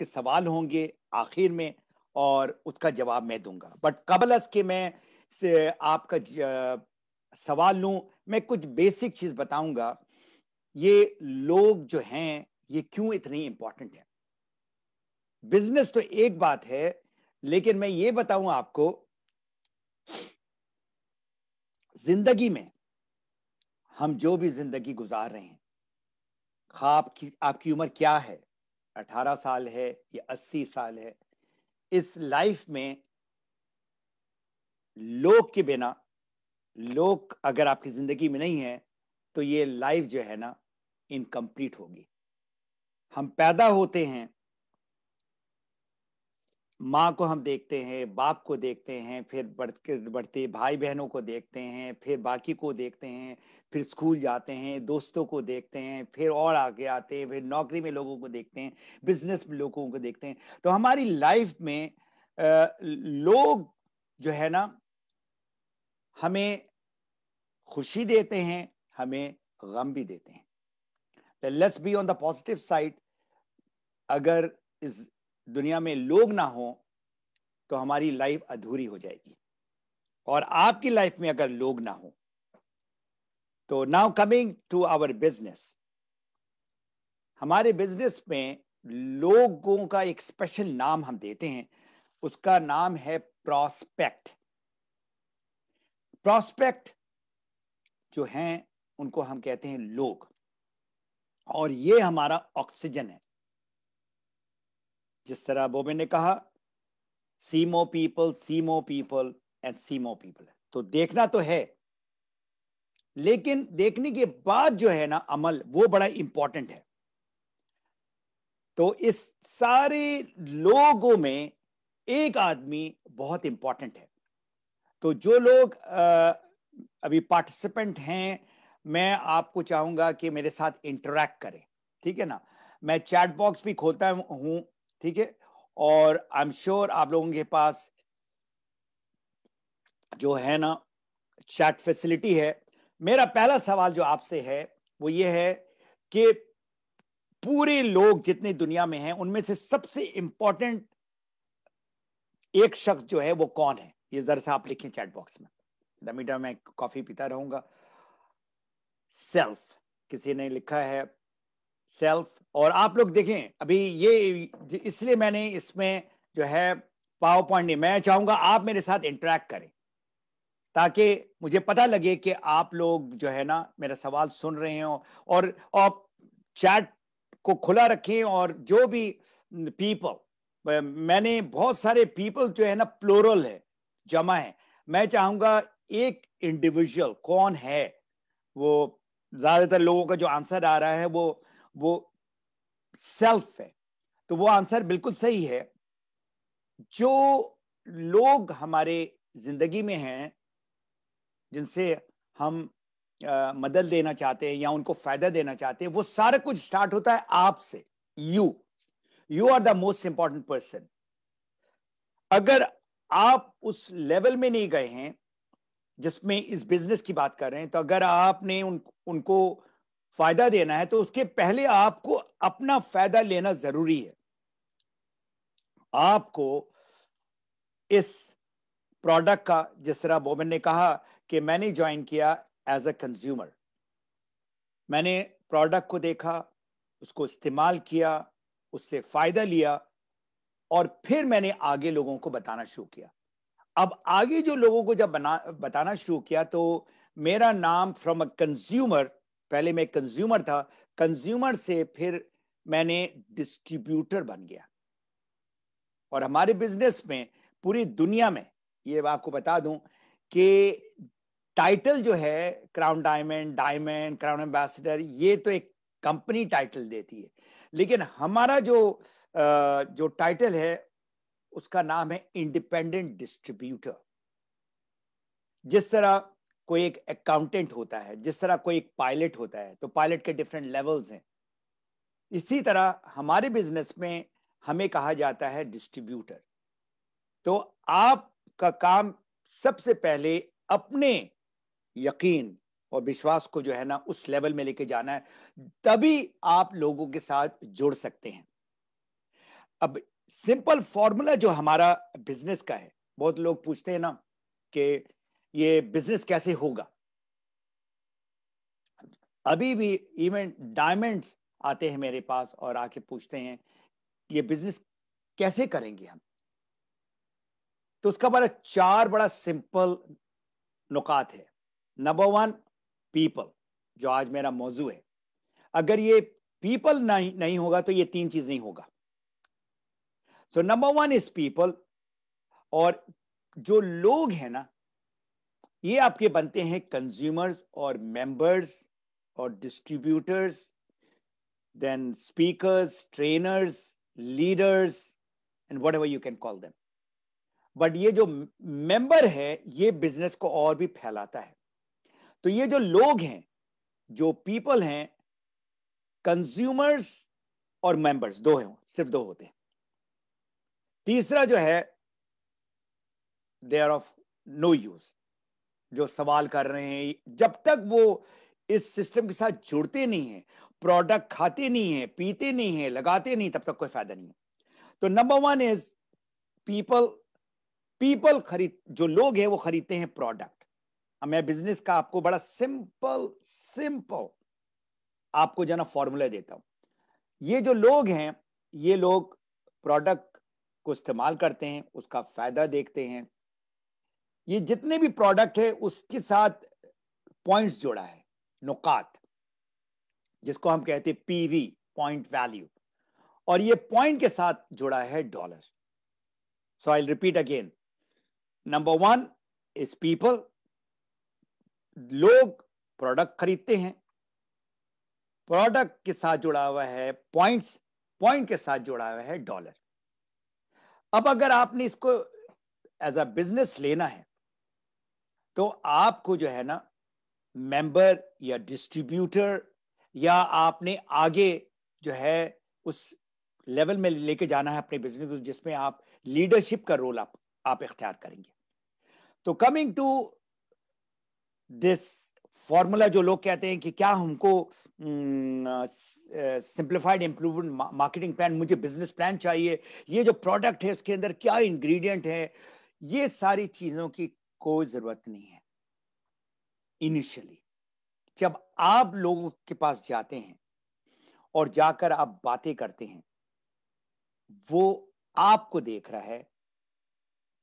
आपके सवाल होंगे आखिर में और उसका जवाब मैं दूंगा बट कबल के मैं से आपका सवाल लूं मैं कुछ बेसिक चीज बताऊंगा ये लोग जो हैं ये क्यों इतनी इंपॉर्टेंट है बिजनेस तो एक बात है लेकिन मैं ये बताऊं आपको जिंदगी में हम जो भी जिंदगी गुजार रहे हैं आपकी आपकी उम्र क्या है अठारह साल है या अस्सी साल है इस लाइफ में लोक के बिना लोक अगर आपकी जिंदगी में नहीं है तो ये लाइफ जो है ना इनकम्प्लीट होगी हम पैदा होते हैं माँ को हम देखते हैं बाप को देखते हैं फिर बढ़ते बढ़ते भाई बहनों को देखते हैं फिर बाकी को देखते हैं फिर स्कूल जाते हैं दोस्तों को देखते हैं फिर और आगे आते हैं फिर नौकरी में लोगों को देखते हैं बिजनेस में लोगों को देखते हैं तो हमारी लाइफ में आ, लोग जो है ना हमें खुशी देते हैं हमें गम भी देते हैं let's be on the positive side अगर इस दुनिया में लोग ना हो तो हमारी लाइफ अधूरी हो जाएगी और आपकी लाइफ में अगर लोग ना हो तो now coming to our business हमारे बिजनेस में लोगों का एक स्पेशल नाम हम देते हैं उसका नाम है प्रॉस्पेक्ट प्रॉस्पेक्ट जो हैं उनको हम कहते हैं लोग और ये हमारा ऑक्सीजन है जिस तरह बोबे ने कहा see more people see more people and see more people तो देखना तो है लेकिन देखने के बाद जो है ना अमल वो बड़ा इंपॉर्टेंट है तो इस सारे लोगों में एक आदमी बहुत इंपॉर्टेंट है तो जो लोग अभी पार्टिसिपेंट हैं मैं आपको चाहूंगा कि मेरे साथ इंटरेक्ट करें ठीक है ना मैं चैट बॉक्स भी खोलता हूं ठीक है और आई एम श्योर आप लोगों के पास जो है ना चैट फैसिलिटी है मेरा पहला सवाल जो आपसे है वो ये है कि पूरे लोग जितने दुनिया में हैं उनमें से सबसे इंपॉर्टेंट एक शख्स जो है वो कौन है ये जरा सा आप लिखें चैट बॉक्स में दमीटा मैं कॉफी पीता रहूंगा सेल्फ किसी ने लिखा है सेल्फ और आप लोग देखें अभी ये इसलिए मैंने इसमें जो है पावर पॉइंट नहीं मैं चाहूंगा आप मेरे साथ इंटरेक्ट करें ताकि मुझे पता लगे कि आप लोग जो है ना मेरा सवाल सुन रहे हो और आप चैट को खुला रखें और जो भी पीपल मैंने बहुत सारे पीपल जो है ना प्लोरल है जमा है मैं चाहूंगा एक इंडिविजुअल कौन है वो ज्यादातर लोगों का जो आंसर आ रहा है वो वो सेल्फ है तो वो आंसर बिल्कुल सही है जो लोग हमारे जिंदगी में हैं जिनसे हम आ, मदद देना चाहते हैं या उनको फायदा देना चाहते हैं वो सारा कुछ स्टार्ट होता है आपसे you you are the most important person अगर आप उस लेवल में नहीं गए हैं जिसमें इस बिजनेस की बात कर रहे हैं तो अगर आपने उन उनको फायदा देना है तो उसके पहले आपको अपना फायदा लेना जरूरी है आपको इस प्रोडक्ट का जिस तरह बोमन ने कहा कि मैंने ज्वाइन किया एज अ कंज्यूमर मैंने प्रोडक्ट को देखा उसको इस्तेमाल किया उससे फ़ायदा लिया और फिर मैंने आगे लोगों को बताना शुरू किया अब आगे जो लोगों को जब बना बताना शुरू किया तो मेरा नाम फ्रॉम अ कंज्यूमर पहले मैं कंज्यूमर था कंज्यूमर से फिर मैंने डिस्ट्रीब्यूटर बन गया और हमारे बिजनेस में पूरी दुनिया में ये आपको बता दूं कि टाइटल जो है crown diamond diamond crown ambassador ये तो एक कंपनी टाइटल देती है लेकिन हमारा जो जो टाइटल है उसका नाम है इंडिपेंडेंट डिस्ट्रीब्यूटर जिस तरह कोई एक अकाउंटेंट होता है जिस तरह कोई एक पायलट होता है तो पायलट के डिफरेंट लेवल्स हैं इसी तरह हमारे बिजनेस में हमें कहा जाता है डिस्ट्रीब्यूटर तो आपका काम सबसे पहले अपने यकीन और विश्वास को जो है ना उस लेवल में लेके जाना है तभी आप लोगों के साथ जुड़ सकते हैं अब सिंपल फॉर्मूला जो हमारा बिजनेस का है बहुत लोग पूछते हैं ना कि ये बिजनेस कैसे होगा अभी भी इवन डायमंड आते हैं मेरे पास और आके पूछते हैं ये बिजनेस कैसे करेंगे हम तो उसका बड़ा चार बड़ा सिंपल नुकात है नंबर वन पीपल जो आज मेरा मौजू है अगर ये पीपल नहीं नहीं होगा तो ये तीन चीज नहीं होगा so number one is people और जो लोग हैं ना ये आपके बनते हैं कंज्यूमर्स और मेंबर्स और distributors then speakers trainers leaders and what you can call them but ये जो मेंबर है ये बिजनेस को और भी फैलाता है तो ये जो लोग हैं जो पीपल हैं कंज्यूमर्स और मेंबर्स दो हैं सिर्फ दो होते हैं तीसरा जो है they are of no use जो सवाल कर रहे हैं जब तक वो इस सिस्टम के साथ जुड़ते नहीं है प्रोडक्ट खाते नहीं है पीते नहीं है लगाते नहीं तब तक कोई फायदा नहीं है तो number one is people people खरीद जो लोग हैं वो खरीदते हैं प्रोडक्ट मैं बिजनेस का आपको बड़ा सिंपल सिंपल आपको जाना फॉर्मूला देता हूं ये जो लोग हैं ये लोग प्रोडक्ट को इस्तेमाल करते हैं उसका फायदा देखते हैं ये जितने भी प्रोडक्ट है उसके साथ पॉइंट्स जोड़ा है नुकात जिसको हम कहते हैं पीवी पॉइंट वैल्यू और ये पॉइंट के साथ जुड़ा है dollar so I repeat again number one is people लोग प्रोडक्ट खरीदते हैं प्रोडक्ट के साथ जुड़ा हुआ है पॉइंट्स पॉइंट के साथ जुड़ा हुआ है डॉलर अब अगर आपने इसको एज अ बिजनेस लेना है तो आपको जो है ना मेंबर या डिस्ट्रीब्यूटर या आपने आगे जो है उस लेवल में लेके जाना है अपने बिजनेस जिसमें आप लीडरशिप का रोल आप आप इख्तियार करेंगे तो कमिंग टू दिस फॉर्मूला जो लोग कहते हैं कि क्या हमको सिंप्लीफाइड इम्प्रूवमेंट मार्केटिंग प्लान मुझे बिजनेस प्लान चाहिए ये जो प्रोडक्ट है इसके अंदर क्या इंग्रेडिएंट है ये सारी चीज़ों की कोई ज़रूरत नहीं है इनिशियली जब आप लोगों के पास जाते हैं और जाकर आप बातें करते हैं वो आपको देख रहा है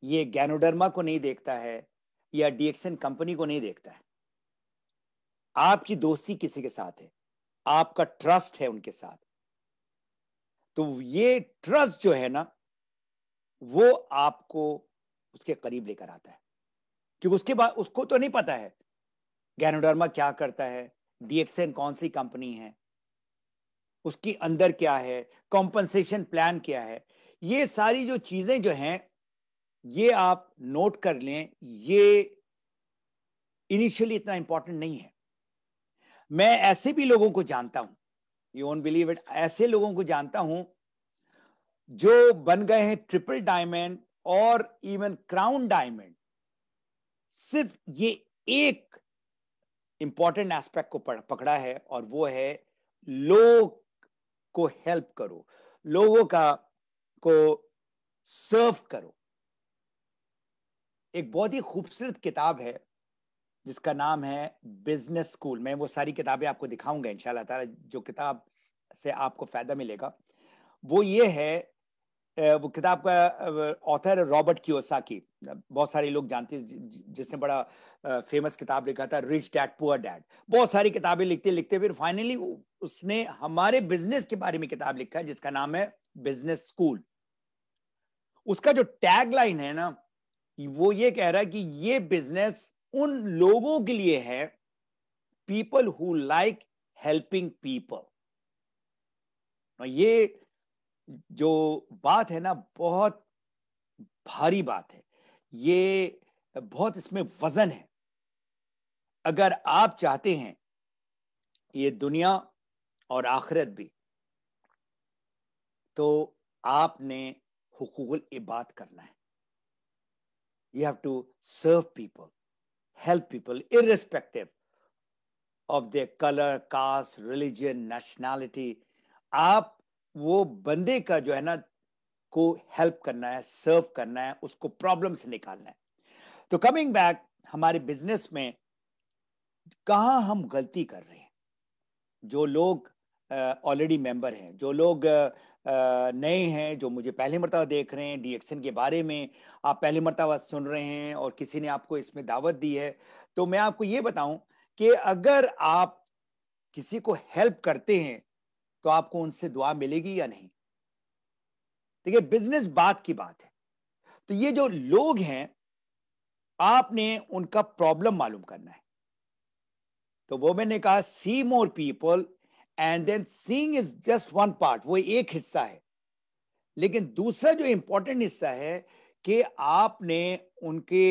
ये गैनोडर्मा को नहीं देखता है या डीएक्सएन कंपनी को नहीं देखता है आपकी दोस्ती किसी के साथ है आपका ट्रस्ट है उनके साथ तो ये ट्रस्ट जो है ना वो आपको उसके करीब लेकर आता है क्योंकि उसके बाद उसको तो नहीं पता है गैनोडर्मा क्या करता है डीएक्सएन कौन सी कंपनी है उसकी अंदर क्या है कॉम्पनसेशन प्लान क्या है ये सारी जो चीजें जो हैं ये आप नोट कर लें ये इनिशियली इतना इंपॉर्टेंट नहीं है मैं ऐसे भी लोगों को जानता हूं यू ओन बिलीव इट ऐसे लोगों को जानता हूं जो बन गए हैं ट्रिपल डायमंड और इवन क्राउन डायमंड सिर्फ ये एक इंपॉर्टेंट एस्पेक्ट को पकड़ा है और वो है लोग को हेल्प करो लोगों का को सर्व करो एक बहुत ही खूबसूरत किताब है जिसका नाम है बिजनेस स्कूल मैं वो सारी किताबें आपको दिखाऊंगा इंशाल्लाह ताला जो किताब से आपको फायदा मिलेगा वो ये है वो किताब का ऑथर रॉबर्ट कियोसाकी बहुत सारे लोग जानते हैं जिसने बड़ा फेमस किताब लिखा था रिच डैड पुअर डैड बहुत सारी किताबें लिखते लिखते फिर फाइनली उसने हमारे बिजनेस के बारे में किताब लिखा है जिसका नाम है बिजनेस स्कूल उसका जो टैगलाइन है ना वो ये कह रहा है कि ये बिजनेस उन लोगों के लिए है people who like helping people ये जो बात है ना बहुत भारी बात है ये बहुत इसमें वजन है अगर आप चाहते हैं ये दुनिया और आखिरत भी तो आपने हकूक इबाद करना है you have to serve people, help people, irrespective of their color, caste, religion, nationality. आप वो बंदे का जो है ना को हेल्प करना है सर्व करना है उसको प्रॉब्लम से निकालना है तो कमिंग बैक हमारे बिजनेस में कहाँ हम गलती कर रहे हैं जो लोग ऑलरेडी uh, मेंबर हैं जो लोग नए हैं जो मुझे पहले मरतबा देख रहे हैं डीएक्सन के बारे में आप पहले मरतबा सुन रहे हैं और किसी ने आपको इसमें दावत दी है तो मैं आपको ये बताऊं कि अगर आप किसी को हेल्प करते हैं तो आपको उनसे दुआ मिलेगी या नहीं देखिए बिजनेस बात की बात है तो ये जो लोग हैं आपने उनका प्रॉब्लम मालूम करना है तो वो मैंने कहा see more people and then seeing is just one part वो एक हिस्सा है लेकिन दूसरा जो इंपॉर्टेंट हिस्सा है कि आपने उनके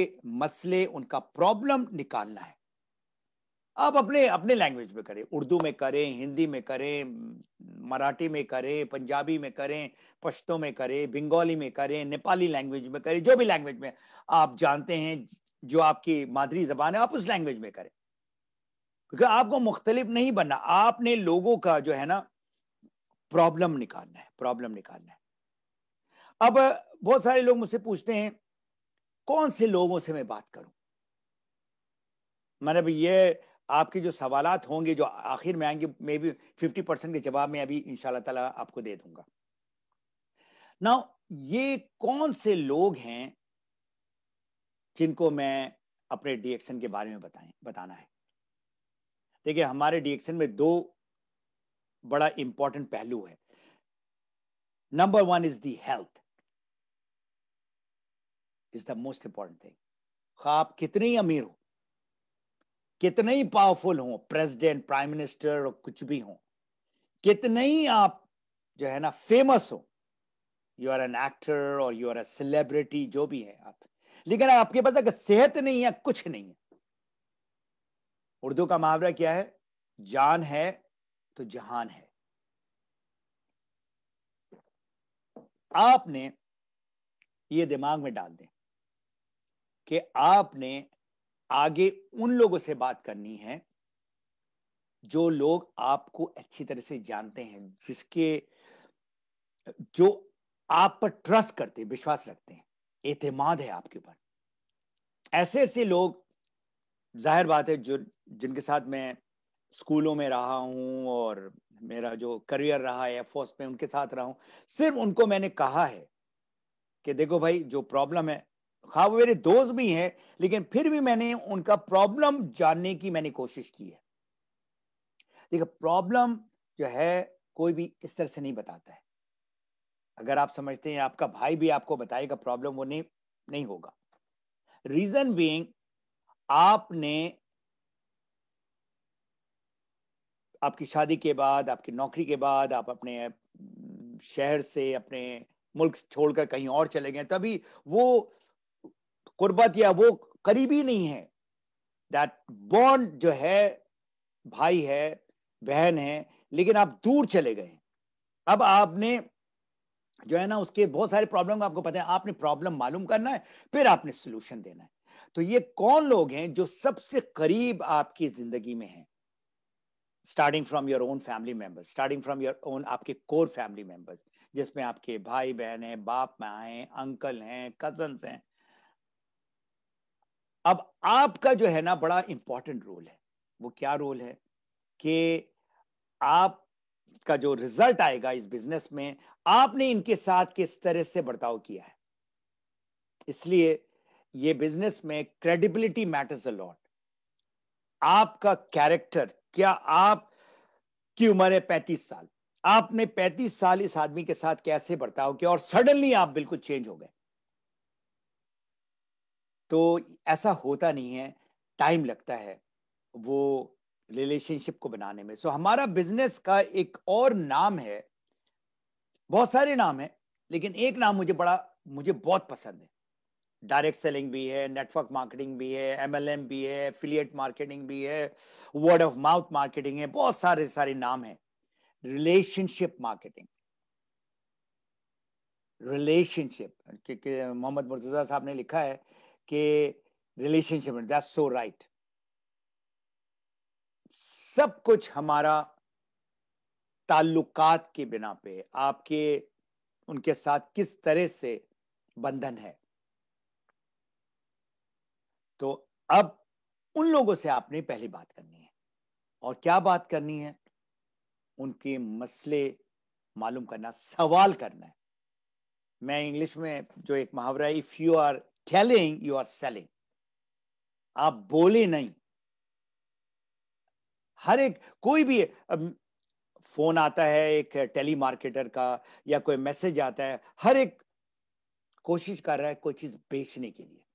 मसले उनका प्रॉब्लम निकालना है आप अपने अपने लैंग्वेज में करें उर्दू में करें हिंदी में करें मराठी में करें पंजाबी में करें पश्तो में करें बंगाली में करें नेपाली लैंग्वेज में करें जो भी लैंग्वेज में आप जानते हैं जो आपकी मादरी जबान है आप उस लैंग्वेज में करें क्योंकि आपको मुख्तलिफ नहीं बनना आपने लोगों का जो है ना प्रॉब्लम निकालना है प्रॉब्लम निकालना है अब बहुत सारे लोग मुझसे पूछते हैं कौन से लोगों से मैं बात करूं मैंने ये आपके जो सवालात होंगे जो आखिर में आएंगे मे बी फिफ्टी परसेंट के जवाब में अभी इन ताला आपको दे दूंगा ना ये कौन से लोग हैं जिनको मैं अपने डिएक्शन के बारे में बताएं बताना है देखिए हमारे डिएक्शन में दो बड़ा इंपॉर्टेंट पहलू है number one is the health is the most important thing आप कितने ही अमीर हो कितने ही पावरफुल हो प्रेसिडेंट प्राइम मिनिस्टर और कुछ भी हो कितने ही आप जो है ना फेमस हो यू आर एन एक्टर और यू आर ए सेलिब्रिटी जो भी है आप लेकिन आपके पास अगर सेहत नहीं है कुछ नहीं है उर्दू का मुहावरा क्या है जान है तो जहान है आपने ये दिमाग में डाल दें कि आपने आगे उन लोगों से बात करनी है जो लोग आपको अच्छी तरह से जानते हैं जिसके जो आप पर ट्रस्ट करते हैं विश्वास रखते हैं एतमाद है आपके ऊपर ऐसे ऐसे लोग जाहिर बात है जो जिनके साथ मैं स्कूलों में रहा हूँ और मेरा जो करियर रहा है फोर्स में उनके साथ रहा हूँ सिर्फ उनको मैंने कहा है कि देखो भाई जो प्रॉब्लम है हाँ मेरे दोस्त भी हैं लेकिन फिर भी मैंने उनका प्रॉब्लम जानने की मैंने कोशिश की है देखो प्रॉब्लम जो है कोई भी इस तरह से नहीं बताता है अगर आप समझते हैं आपका भाई भी आपको बताएगा प्रॉब्लम वो नहीं नहीं होगा रीजन बीइंग आपने आपकी शादी के बाद आपकी नौकरी के बाद आप अपने हम्म, शहर से अपने मुल्क छोड़कर कहीं और चले गए तभी वो कुर्बत या वो करीबी नहीं है दैट बॉन्ड जो है भाई है बहन है लेकिन आप दूर चले गए अब आपने जो है ना उसके बहुत सारे प्रॉब्लम आपको पता है आपने प्रॉब्लम मालूम करना है फिर आपने सोल्यूशन देना है तो ये कौन लोग हैं जो सबसे करीब आपकी जिंदगी में हैं starting from your own family members starting from your own आपके कोर फैमिली मेंबर्स जिसमें आपके भाई बहन हैं बाप माँ हैं अंकल हैं कजन हैं अब आपका जो है ना बड़ा इंपॉर्टेंट रोल है वो क्या रोल है कि आप का जो रिजल्ट आएगा इस बिजनेस में आपने इनके साथ किस तरह से बर्ताव किया है इसलिए ये बिजनेस में क्रेडिबिलिटी मैटर्स अ लॉट आपका कैरेक्टर क्या आप की उम्र है पैंतीस साल आपने पैंतीस साल इस आदमी के साथ कैसे बर्ताव किया और सडनली आप बिल्कुल चेंज हो गए तो ऐसा होता नहीं है टाइम लगता है वो रिलेशनशिप को बनाने में सो so, हमारा बिजनेस का एक और नाम है बहुत सारे नाम है लेकिन एक नाम मुझे बड़ा मुझे बहुत पसंद है डायरेक्ट सेलिंग भी है नेटवर्क मार्केटिंग भी है एमएलएम भी है एफिलियट मार्केटिंग भी है वर्ड ऑफ माउथ मार्केटिंग है बहुत सारे सारे नाम है relationship marketing relationship Mohammad Murtaza साहब ने लिखा है कि रिलेशनशिप दैट सो राइट सब कुछ हमारा ताल्लुकात के बिना पे आपके उनके साथ किस तरह से बंधन है तो अब उन लोगों से आपने पहले बात करनी है और क्या बात करनी है उनके मसले मालूम करना सवाल करना है मैं इंग्लिश में जो एक मुहावरा है if you are telling you are selling आप बोले नहीं हर एक कोई भी फोन आता है एक टेली मार्केटर का या कोई मैसेज आता है हर एक कोशिश कर रहा है कोई चीज बेचने के लिए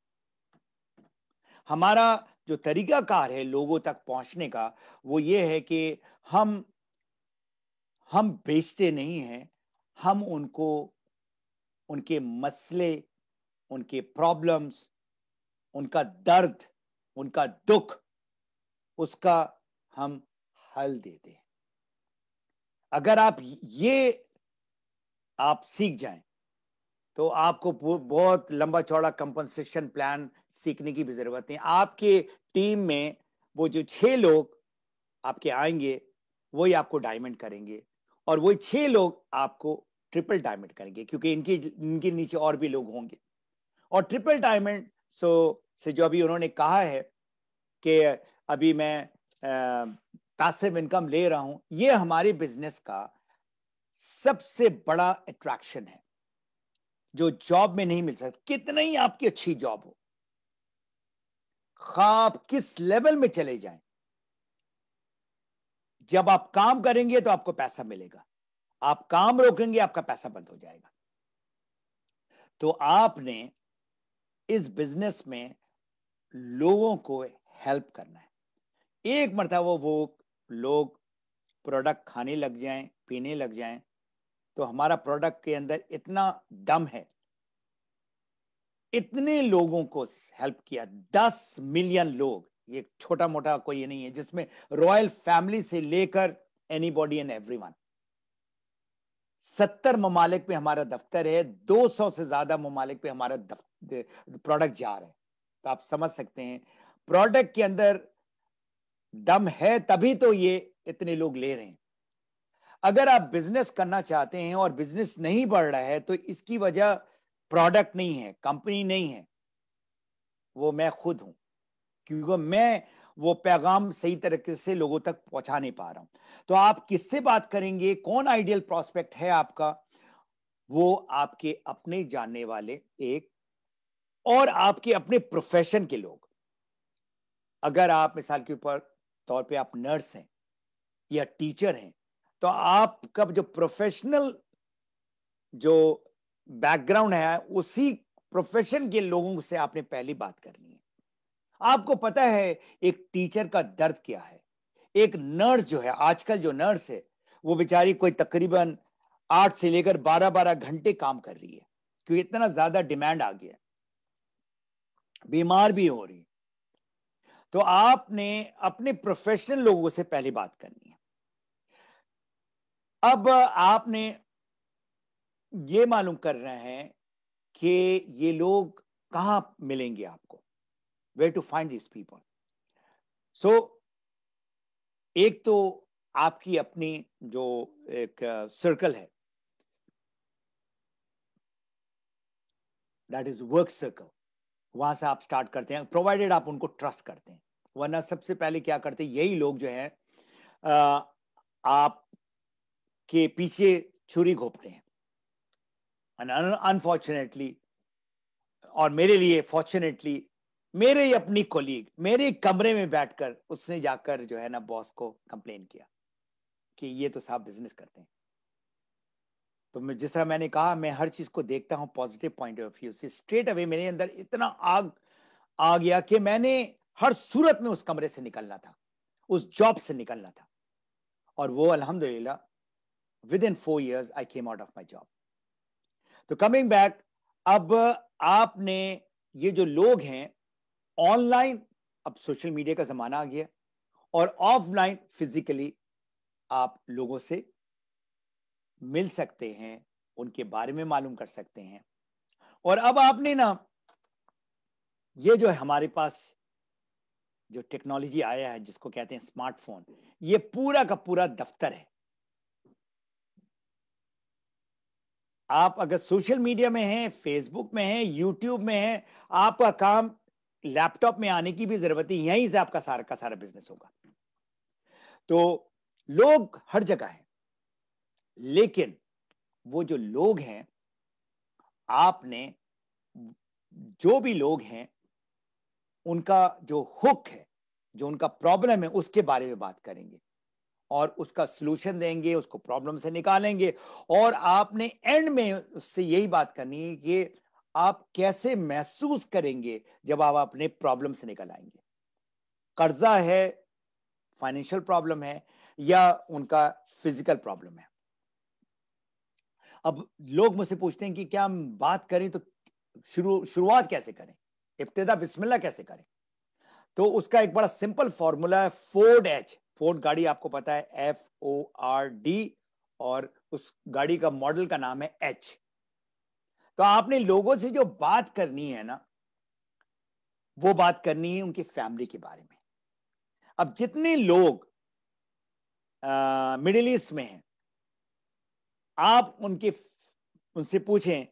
हमारा जो तरीकाकार है लोगों तक पहुंचने का वो ये है कि हम हम बेचते नहीं हैं हम उनको उनके मसले उनके प्रॉब्लम्स उनका दर्द उनका दुख उसका हम हल देते हैं अगर आप ये आप सीख जाएं तो आपको बहुत लंबा चौड़ा कंपनसेशन प्लान सीखने की भी जरूरत नहीं आपके टीम में वो जो छह लोग आपके आएंगे वही आपको डायमंड करेंगे और वही छह लोग आपको ट्रिपल डायमंड करेंगे क्योंकि इनके इनके नीचे और भी लोग होंगे और ट्रिपल डायमंड सो से जो अभी उन्होंने कहा है कि अभी मैं पैसिव इनकम ले रहा हूं ये हमारे बिजनेस का सबसे बड़ा अट्रैक्शन है जो जॉब में नहीं मिल सकते कितना ही आपकी अच्छी जॉब हो आप किस लेवल में चले जाएं जब आप काम करेंगे तो आपको पैसा मिलेगा आप काम रोकेंगे आपका पैसा बंद हो जाएगा तो आपने इस बिजनेस में लोगों को हेल्प करना है एक मरतब वो लोग प्रोडक्ट खाने लग जाएं पीने लग जाएं तो हमारा प्रोडक्ट के अंदर इतना दम है इतने लोगों को हेल्प किया दस मिलियन लोग ये छोटा मोटा कोई नहीं है जिसमें रॉयल फैमिली से लेकर anybody and everyone सत्तर ममालिक हमारा दफ्तर है दो सौ से ज्यादा ममालिक पे हमारा प्रोडक्ट जा रहा है तो आप समझ सकते हैं प्रोडक्ट के अंदर दम है तभी तो ये इतने लोग ले रहे हैं अगर आप बिजनेस करना चाहते हैं और बिजनेस नहीं बढ़ रहा है तो इसकी वजह प्रोडक्ट नहीं है कंपनी नहीं है वो मैं खुद हूं क्योंकि मैं वो पैगाम सही तरीके से लोगों तक पहुंचा नहीं पा रहा हूं तो आप किससे बात करेंगे कौन आइडियल प्रोस्पेक्ट है आपका वो आपके अपने जानने वाले एक और आपके अपने प्रोफेशन के लोग अगर आप मिसाल के ऊपर तौर पे आप नर्स हैं या टीचर हैं तो आपका जो प्रोफेशनल जो बैकग्राउंड है उसी प्रोफेशन के लोगों से आपने पहली बात करनी है आपको पता है एक टीचर का दर्द क्या है एक नर्स जो है आजकल जो नर्स है वो बेचारी कोई तकरीबन आठ से लेकर बारह बारह घंटे काम कर रही है क्योंकि इतना ज्यादा डिमांड आ गया बीमार भी हो रही तो आपने अपने प्रोफेशनल लोगों से पहले बात करनी है अब आपने ये मालूम कर रहे हैं कि ये लोग कहा मिलेंगे आपको way to find this people so एक तो आपकी अपनी जो एक सर्कल uh, है दैट इज वर्क सर्कल वहां से आप स्टार्ट करते हैं प्रोवाइडेड आप उनको ट्रस्ट करते हैं वरना सबसे पहले क्या करते हैं यही लोग जो है uh, आप के पीछे छुरी घोपते हैं अनफॉर्चुनेटली और मेरे लिए फॉर्चुनेटली मेरे ही अपनी कोलीग मेरे कमरे में बैठकर उसने जाकर जो है ना बॉस को कंप्लेन किया कि ये तो साहब बिजनेस करते हैं तो मैं जिस तरह मैंने कहा मैं हर चीज को देखता हूं पॉजिटिव पॉइंट ऑफ व्यू से स्ट्रेट अवे मेरे अंदर इतना आग आ गया कि मैंने हर सूरत में उस कमरे से निकलना था उस जॉब से निकलना था और वो अलहमदुल्ला within four years I came out of my job तो कमिंग बैक अब आपने ये जो लोग हैं ऑनलाइन अब सोशल मीडिया का जमाना आ गया और ऑफलाइन फिजिकली आप लोगों से मिल सकते हैं उनके बारे में मालूम कर सकते हैं और अब आपने ना ये जो है हमारे पास जो टेक्नोलॉजी आया है जिसको कहते हैं स्मार्टफोन ये पूरा का पूरा दफ्तर है आप अगर सोशल मीडिया में हैं फेसबुक में हैं यूट्यूब में हैं आपका काम लैपटॉप में आने की भी जरूरत है यहीं से आपका सारा का सारा बिजनेस होगा तो लोग हर जगह है लेकिन वो जो लोग हैं आपने जो भी लोग हैं उनका जो हुक है जो उनका प्रॉब्लम है उसके बारे में बात करेंगे और उसका सोल्यूशन देंगे उसको प्रॉब्लम से निकालेंगे और आपने एंड में उससे यही बात करनी है कि आप कैसे महसूस करेंगे जब आप अपने प्रॉब्लम से निकल आएंगे कर्जा है फाइनेंशियल प्रॉब्लम है या उनका फिजिकल प्रॉब्लम है अब लोग मुझसे पूछते हैं कि क्या हम बात करें तो शुरू शुरुआत कैसे करें इब्तदा बिस्मिल्ला कैसे करें तो उसका एक बड़ा सिंपल फॉर्मूला है फोर्ड एच फोर्ड गाड़ी आपको पता है एफ ओ आर डी और उस गाड़ी का मॉडल का नाम है एच तो आपने लोगों से जो बात करनी है ना वो बात करनी है उनकी फैमिली के बारे में अब जितने लोग मिडिल ईस्ट में हैं आप उनके उनसे पूछें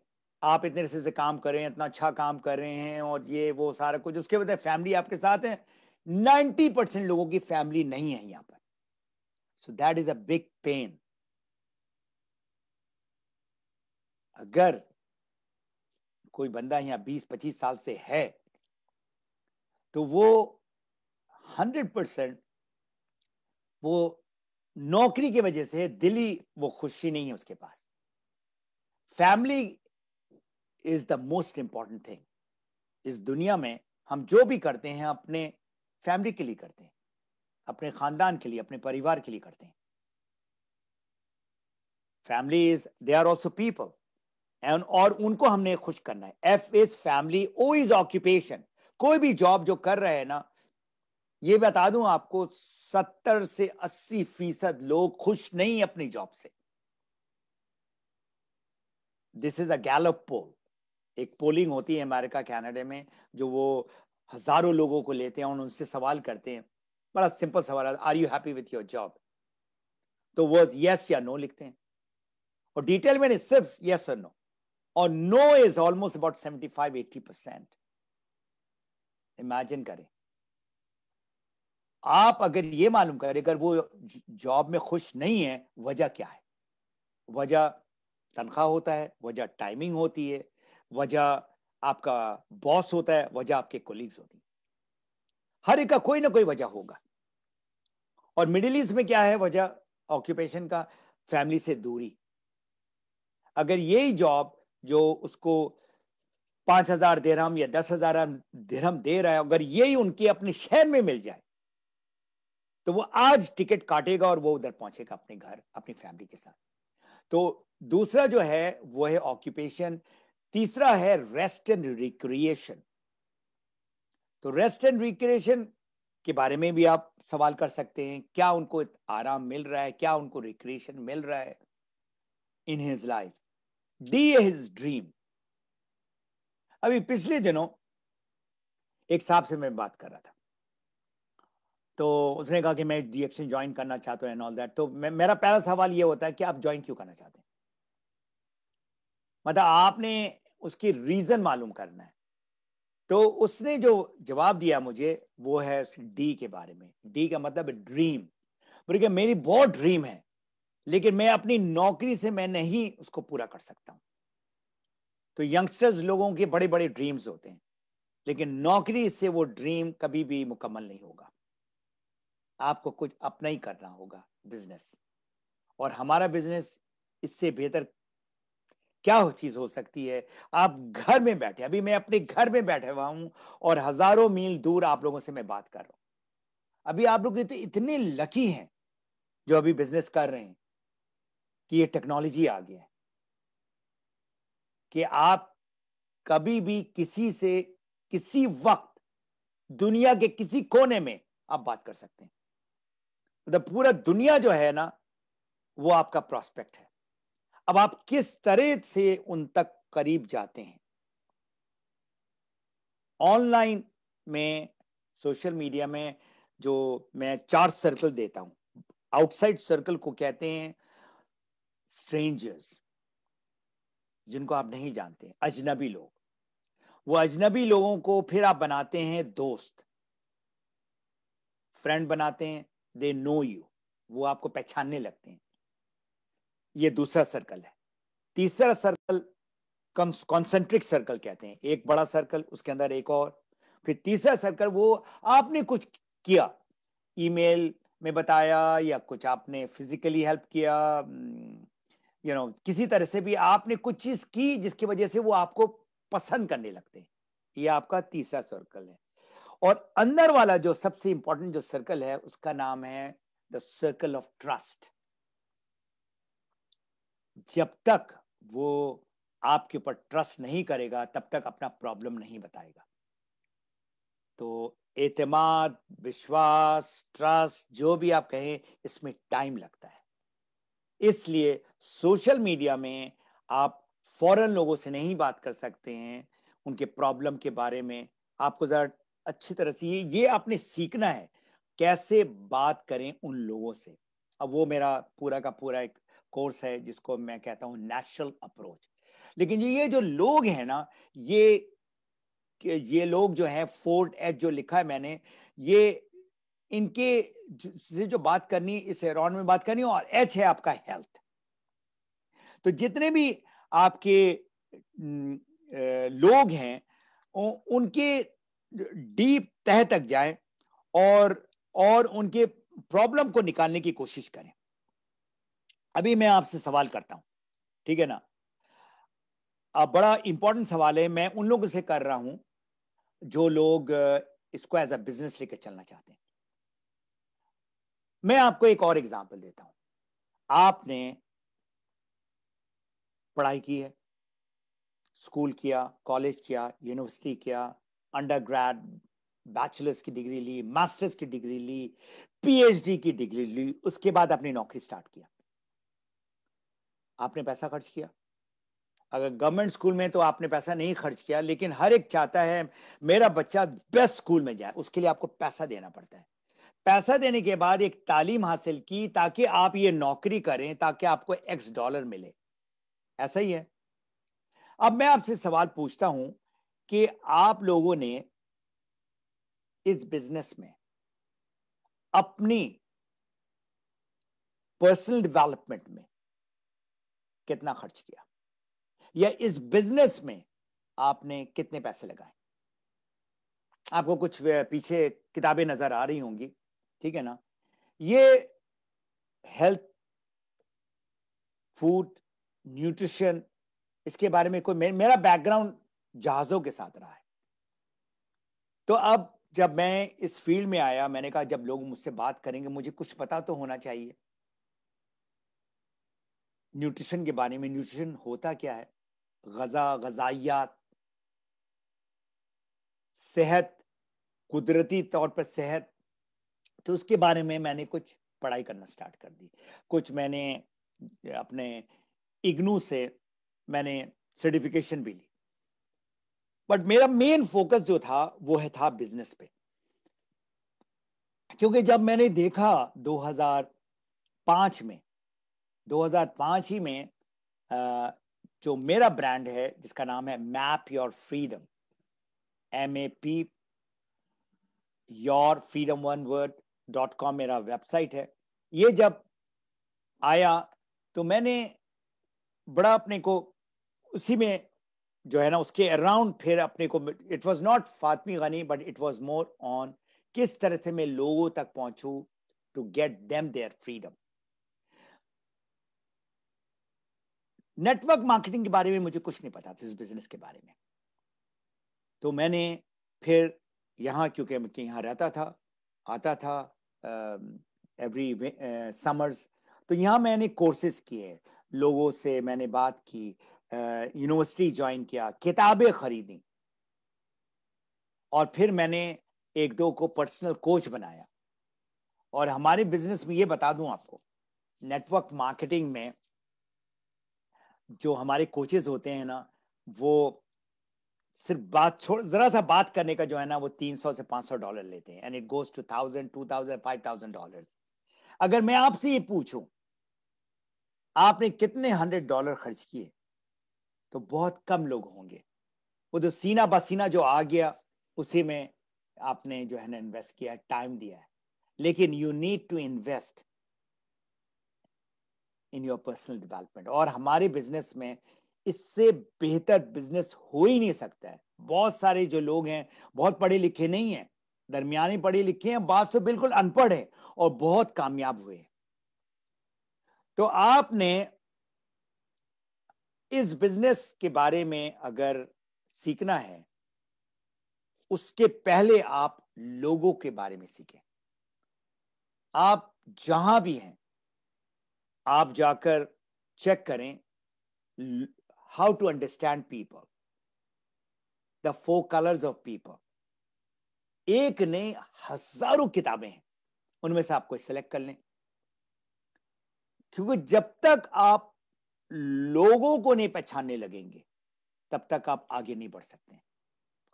आप इतने से काम कर रहे हैं इतना अच्छा काम कर रहे हैं और ये वो सारा कुछ उसके बाद फैमिली आपके साथ है 90 परसेंट लोगों की फैमिली नहीं है यहां पर so that is a big pain अगर कोई बंदा यहां बीस पच्चीस साल से है तो वो हंड्रेड परसेंट वो नौकरी की वजह से दिली वो खुशी नहीं है उसके पास family is the most important thing इस दुनिया में हम जो भी करते हैं अपने फैमिली के लिए करते हैं अपने खानदान के लिए अपने परिवार के लिए करते हैं family is they are also people and और उनको हमने खुश करना है F is family O is occupation कोई भी जॉब जो कर रहे हैं ना ये बता दूं आपको सत्तर से अस्सी फीसद लोग खुश नहीं अपनी जॉब से this is a Gallup poll एक पोलिंग होती है अमेरिका कनाडा में जो वो हजारों लोगों को लेते हैं और उनसे सवाल करते हैं बड़ा सिंपल सवाल है are you happy with your job तो वो यस या नो लिखते हैं और डिटेल में नहीं सिर्फ यस और नो और no is almost about seventy five eighty percent imagine करें आप अगर ये मालूम करें अगर वो जॉब में खुश नहीं है वजह क्या है वजह तनख्वाह होता है वजह टाइमिंग होती है वजह आपका बॉस होता है वजह आपके कोलीग्स होती हर एक का कोई ना कोई वजह होगा और मिडिल ईस्ट में क्या है वजह ऑक्यूपेशन का फैमिली से दूरी अगर यही जॉब जो उसको पांच हजार देरम या दस हजार देरहम दे रहा है अगर यही उनके अपने शहर में मिल जाए तो वो आज टिकट काटेगा और वो उधर पहुंचेगा अपने घर अपनी फैमिली के साथ तो दूसरा जो है वो है ऑक्यूपेशन तीसरा है रेस्ट एंड रिक्रिएशन तो रेस्ट एंड रिक्रिएशन के बारे में भी आप सवाल कर सकते हैं क्या उनको आराम मिल रहा है क्या उनको रिक्रिएशन मिल रहा है in his life D his dream अभी पिछले दिनों एक साहब से मैं बात कर रहा था तो उसने कहा कि मैं डी एक्शन ज्वाइन करना चाहता हूँ एंड ऑल दैट तो मैं मेरा पहला सवाल ये होता है कि आप ज्वाइन क्यों करना चाहते हैं मतलब आपने उसकी रीजन मालूम करना है तो उसने जो जवाब दिया मुझे वो है डी के बारे में डी का मतलब ड्रीम बोले मेरी बहुत ड्रीम है लेकिन मैं अपनी नौकरी से मैं नहीं उसको पूरा कर सकता हूँ तो यंगस्टर्स लोगों के बड़े बड़े ड्रीम्स होते हैं लेकिन नौकरी से वो ड्रीम कभी भी मुकम्मल नहीं होगा आपको कुछ अपना ही करना होगा बिजनेस और हमारा बिजनेस इससे बेहतर क्या चीज हो सकती है आप घर में बैठे अभी मैं अपने घर में बैठे हुआ हूं और हजारों मील दूर आप लोगों से मैं बात कर रहा हूं अभी आप लोग तो इतने लकी हैं जो अभी बिजनेस कर रहे हैं कि ये टेक्नोलॉजी आ गया है कि आप कभी भी किसी से किसी वक्त दुनिया के किसी कोने में आप बात कर सकते हैं मतलब तो पूरा दुनिया जो है ना वो आपका प्रॉस्पेक्ट है अब आप किस तरह से उन तक करीब जाते हैं ऑनलाइन में सोशल मीडिया में जो मैं चार सर्कल देता हूं आउटसाइड सर्कल को कहते हैं स्ट्रेंजर्स जिनको आप नहीं जानते अजनबी लोग वो अजनबी लोगों को फिर आप बनाते हैं दोस्त फ्रेंड बनाते हैं दे नो यू वो आपको पहचानने लगते हैं ये दूसरा सर्कल है तीसरा सर्कल कॉन्सेंट्रिक सर्कल कहते हैं एक बड़ा सर्कल उसके अंदर एक और फिर तीसरा सर्कल वो आपने कुछ किया ईमेल में बताया या कुछ आपने फिजिकली हेल्प किया यू हम्म, नो किसी तरह से भी आपने कुछ चीज की जिसकी वजह से वो आपको पसंद करने लगते हैं ये आपका तीसरा सर्कल है और अंदर वाला जो सबसे इंपॉर्टेंट जो सर्कल है उसका नाम है द सर्कल ऑफ ट्रस्ट जब तक वो आपके ऊपर ट्रस्ट नहीं करेगा तब तक अपना प्रॉब्लम नहीं बताएगा तो एतमाद विश्वास ट्रस्ट जो भी आप कहें इसमें टाइम लगता है इसलिए सोशल मीडिया में आप फॉरन लोगों से नहीं बात कर सकते हैं उनके प्रॉब्लम के बारे में आपको ज़रा अच्छी तरह से ये आपने सीखना है कैसे बात करें उन लोगों से अब वो मेरा पूरा का पूरा एक कोर्स है जिसको मैं कहता हूँ नेचुरल अप्रोच लेकिन ये जो लोग हैं ना ये ये लोग जो है फोर्ट एच जो लिखा है मैंने ये इनके से जो बात करनी इस एरॉन में बात करनी और एच है आपका हेल्थ तो जितने भी आपके लोग हैं उनके डीप तह तक जाएं और और उनके प्रॉब्लम को निकालने की कोशिश करें अभी मैं आपसे सवाल करता हूं ठीक है ना अब बड़ा इंपॉर्टेंट सवाल है मैं उन लोगों से कर रहा हूं जो लोग इसको एज अ बिजनेस लेकर चलना चाहते हैं मैं आपको एक और एग्जाम्पल देता हूं आपने पढ़ाई की है स्कूल किया कॉलेज किया यूनिवर्सिटी किया अंडर ग्रेड बैचलर्स की डिग्री ली मास्टर्स की डिग्री ली पीएचडी की डिग्री ली उसके बाद अपनी नौकरी स्टार्ट किया आपने पैसा खर्च किया अगर गवर्नमेंट स्कूल में तो आपने पैसा नहीं खर्च किया लेकिन हर एक चाहता है मेरा बच्चा बेस्ट स्कूल में जाए उसके लिए आपको पैसा देना पड़ता है पैसा देने के बाद एक तालीम हासिल की ताकि आप ये नौकरी करें ताकि आपको एक्स डॉलर मिले ऐसा ही है अब मैं आपसे सवाल पूछता हूं कि आप लोगों ने इस बिजनेस में अपनी पर्सनल डेवलपमेंट में कितना खर्च किया या इस बिजनेस में आपने कितने पैसे लगाए आपको कुछ पीछे किताबें नजर आ रही होंगी ठीक है ना ये हेल्थ फूड न्यूट्रिशन इसके बारे में कोई मेरा बैकग्राउंड जहाजों के साथ रहा है तो अब जब मैं इस फील्ड में आया मैंने कहा जब लोग मुझसे बात करेंगे मुझे कुछ पता तो होना चाहिए न्यूट्रिशन के बारे में न्यूट्रिशन होता क्या है गजा गजाइयात सेहत कुदरती तौर पर सेहत तो उसके बारे में मैंने कुछ पढ़ाई करना स्टार्ट कर दी कुछ मैंने अपने इग्नू से मैंने सर्टिफिकेशन भी ली बट मेरा मेन फोकस जो था वो है था बिजनेस पे क्योंकि जब मैंने देखा 2005 में 2005 ही में जो मेरा ब्रांड है जिसका नाम है map your freedom M A P your freedom one word dot com मेरा वेबसाइट है ये जब आया तो मैंने बड़ा अपने को उसी में जो है ना उसके अराउंड फिर अपने को इट वाज नॉट फातमी गनी but it was more on किस तरह से मैं लोगों तक पहुंचू to get them their freedom network marketing के बारे में मुझे कुछ नहीं पता था इस बिजनेस के बारे में तो मैंने फिर यहाँ क्योंकि मैं तो यहाँ रहता था आता था एवरी समर्स तो यहाँ मैंने कोर्सेज किए लोगों से मैंने बात की यूनिवर्सिटी ज्वाइन किया किताबें खरीदी और फिर मैंने एक दो को पर्सनल कोच बनाया और हमारे बिजनेस में ये बता दूं आपको नेटवर्क मार्केटिंग में जो हमारे कोचेज होते हैं ना वो सिर्फ बात छोड़ जरा सा बात करने का जो है ना वो तीन सौ से पांच सौ डॉलर लेते हैं and it goes to thousand two thousand five thousand dollar अगर मैं आपसे ये पूछूं आपने कितने हंड्रेड डॉलर खर्च किए तो बहुत कम लोग होंगे वो जो सीना बसीना जो आ गया उसी में आपने जो है ना इन्वेस्ट किया टाइम दिया है लेकिन you need to invest in your personal development और हमारे बिजनेस में इससे बेहतर बिजनेस हो ही नहीं सकता है बहुत सारे जो लोग हैं बहुत पढ़े लिखे नहीं है दरमियाने पढ़े लिखे हैं बात तो बिल्कुल अनपढ़ है और बहुत कामयाब हुए तो आपने इस बिजनेस के बारे में अगर सीखना है उसके पहले आप लोगों के बारे में सीखें आप जहां भी हैं आप जाकर चेक करें how to understand people the four colours of people एक ने हजारों किताबें हैं उनमें से आपको सिलेक्ट कर लें क्योंकि जब तक आप लोगों को नहीं पहचानने लगेंगे तब तक आप आगे नहीं बढ़ सकते